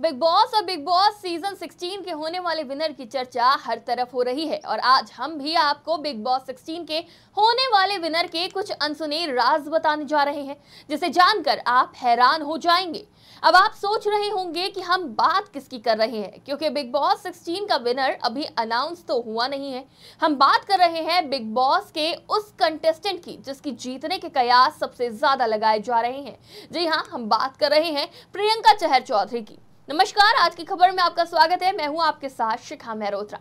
big Boss और Bigg Boss season 16 के होने वाले विनर की चर्चा हर तरफ हो रही है और आज हम भी आपको बिग बॉस 16 के होने वाले विनर के कुछ अनसुने राज बताने जा रहे हैं जिसे जानकर आप हैरान हो जाएंगे अब आप सोच रहे होंगे कि हम बात किसकी कर रहे हैं क्योंकि बिग बॉस 16 का विनर अभी अनाउंस तो हुआ नहीं है हम बात कर रहे हैं बिग बॉस के उस कंटेस्टेंट की जिसकी जीतने के कयास सबसे ज्यादा लगाए जा रहे हैं जी हाँ हम बात कर रहे हैं प्रियंका चहर चौधरी की नमस्कार आज की खबर में आपका स्वागत है मैं हूं आपके साथ शिखा मेहरोत्रा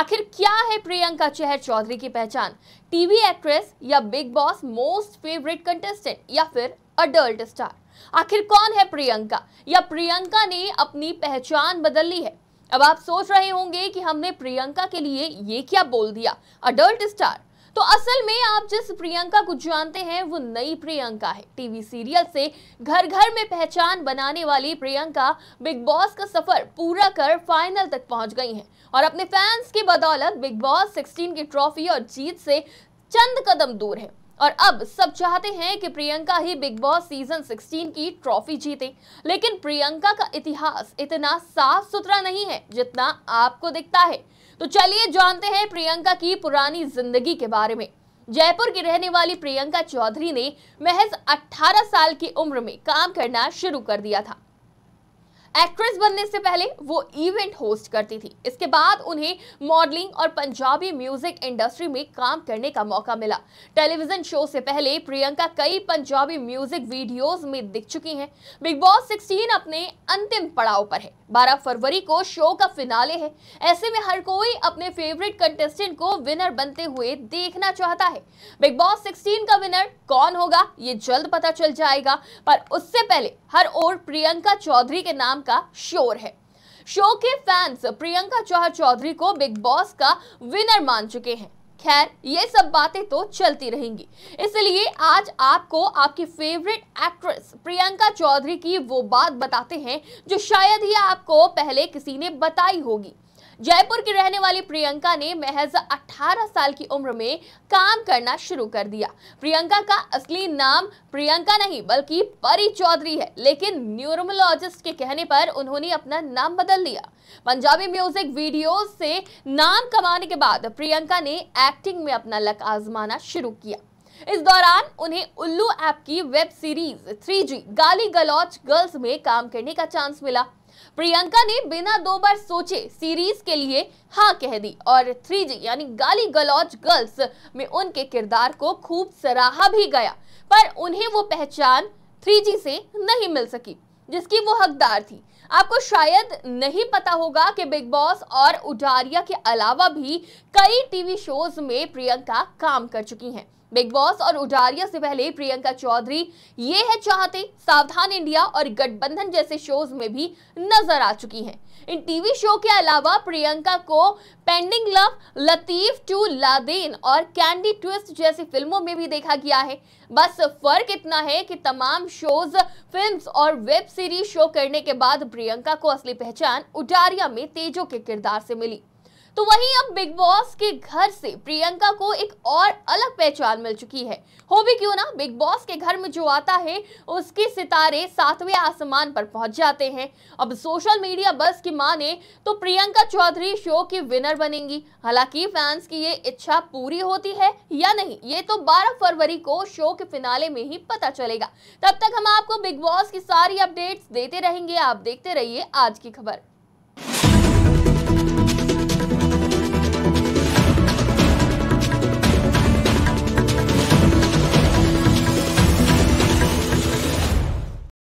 आखिर क्या है प्रियंका चहर चौधरी की पहचान टीवी एक्ट्रेस या Bigg Boss most favourite contestant या फिर अडल्ट स्टार आखिर कौन है प्रियंका या प्रियंका ने अपनी पहचान बदल ली है अब आप सोच रहे होंगे कि हमने प्रियंका के लिए ये क्या बोल दिया अडल्ट स्टार तो असल में आप जिस प्रियंका को जानते हैं वो नई प्रियंका है टीवी सीरियल से घर घर में पहचान बनाने वाली प्रियंका बिग बॉस का सफर पूरा कर फाइनल तक पहुंच गई हैं और अपने फैंस की बदौलत बिग बॉस 16 की ट्रॉफी और जीत से चंद कदम दूर है और अब सब चाहते हैं कि प्रियंका ही बिग बॉस सीजन 16 की ट्रॉफी जीते लेकिन प्रियंका का इतिहास इतना साफ सुथरा नहीं है जितना आपको दिखता है तो चलिए जानते हैं प्रियंका की पुरानी जिंदगी के बारे में जयपुर की रहने वाली प्रियंका चौधरी ने महज 18 साल की उम्र में काम करना शुरू कर दिया था एक्ट्रेस बनने से पहले वो इवेंट होस्ट करती थी इसके बाद उन्हें मॉडलिंग और पंजाबी म्यूजिक इंडस्ट्री में काम करने का मौका मिला टेलीविजन शो से पहले प्रियंका कई पंजाबी म्यूजिक वीडियोस में दिख चुकी हैं बिग बॉस 16 अपने अंतिम पड़ाव पर है 12 फरवरी को शो का फिनाले है ऐसे में हर कोई अपने फेवरेट कंटेस्टेंट को विनर बनते हुए देखना चाहता है बिग बॉस सिक्सटीन का विनर कौन होगा ये जल्द पता चल जाएगा पर उससे पहले हर ओर प्रियंका चौधरी के नाम का शोर है शो के फैंस प्रियंका चौहर चौधरी को बिग बॉस का विनर मान चुके हैं खैर ये सब बातें तो चलती रहेंगी इसलिए आज आपको आपकी फेवरेट एक्ट्रेस प्रियंका चौधरी की वो बात बताते हैं जो शायद ही आपको पहले किसी ने बताई होगी जयपुर की रहने वाली प्रियंका ने महज 18 साल की उम्र में काम करना शुरू कर दिया प्रियंका का असली नाम प्रियंका नहीं बल्कि परी चौधरी है लेकिन न्यूरोमोलॉजिस्ट के कहने पर उन्होंने अपना नाम बदल लिया पंजाबी म्यूजिक वीडियो से नाम कमाने के बाद प्रियंका ने एक्टिंग में अपना लक आजमाना शुरू किया इस दौरान उन्हें उल्लू ऐप की वेब सीरीज 3G गाली गलौच गर्ल्स में काम करने का चांस मिला प्रियंका ने बिना दो बार सोचे सीरीज के लिए हाँ कह दी और थ्री यानी गाली गलौज गर्ल्स में उनके किरदार को खूब सराहा भी गया पर उन्हें वो पहचान थ्री जी से नहीं मिल सकी जिसकी वो हकदार थी आपको शायद नहीं पता होगा कि बिग बॉस और उडारिया के अलावा भी कई टीवी शोज में प्रियंका काम कर चुकी हैं बिग बॉस और उजारिया से पहले प्रियंका चौधरी ये है चाहते सावधान इंडिया और गठबंधन जैसे शोज में भी नजर आ चुकी हैं इन टीवी शो के अलावा प्रियंका को pending love Latif to Laden और कैंडी ट्विस्ट जैसी फिल्मों में भी देखा गया है बस फर्क इतना है कि तमाम शोज फिल्म्स और वेब सीरीज शो करने के बाद प्रियंका को असली पहचान उजारिया में तेजो के किरदार से मिली तो वहीं अब बिग बॉस के घर से प्रियंका को एक और अलग पहचान मिल चुकी है हो भी क्यों ना बिग बॉस के घर में जो आता है उसके सितारे सातवें आसमान पर पहुंच जाते हैं अब सोशल मीडिया बस की माने तो प्रियंका चौधरी शो की विनर बनेंगी हालांकि फैंस की ये इच्छा पूरी होती है या नहीं ये तो 12 फरवरी को शो के फिनाले में ही पता चलेगा तब तक हम आपको बिग बॉस की सारी अपडेट्स देते रहेंगे आप देखते रहिए आज की खबर